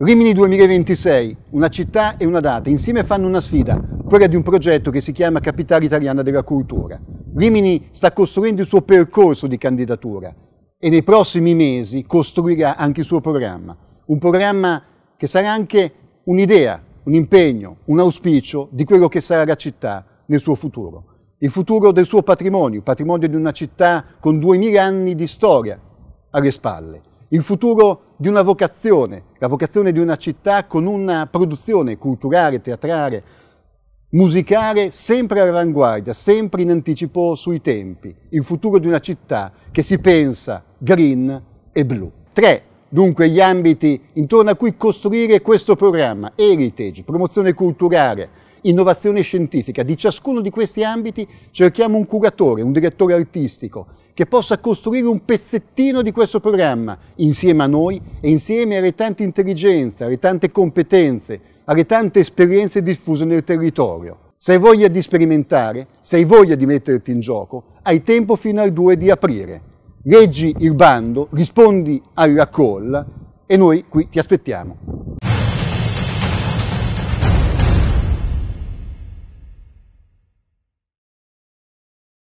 Rimini 2026, una città e una data, insieme fanno una sfida, quella di un progetto che si chiama Capitale Italiana della Cultura. Rimini sta costruendo il suo percorso di candidatura e nei prossimi mesi costruirà anche il suo programma. Un programma che sarà anche un'idea, un impegno, un auspicio di quello che sarà la città nel suo futuro. Il futuro del suo patrimonio, patrimonio di una città con 2000 anni di storia alle spalle il futuro di una vocazione, la vocazione di una città con una produzione culturale, teatrale, musicale sempre all'avanguardia, sempre in anticipo sui tempi, il futuro di una città che si pensa green e blu. Tre, Dunque gli ambiti intorno a cui costruire questo programma, heritage, promozione culturale, innovazione scientifica. Di ciascuno di questi ambiti cerchiamo un curatore, un direttore artistico, che possa costruire un pezzettino di questo programma insieme a noi e insieme alle tante intelligenze, alle tante competenze, alle tante esperienze diffuse nel territorio. Se hai voglia di sperimentare, se hai voglia di metterti in gioco, hai tempo fino al 2 di aprile. Leggi il bando, rispondi alla call e noi qui ti aspettiamo.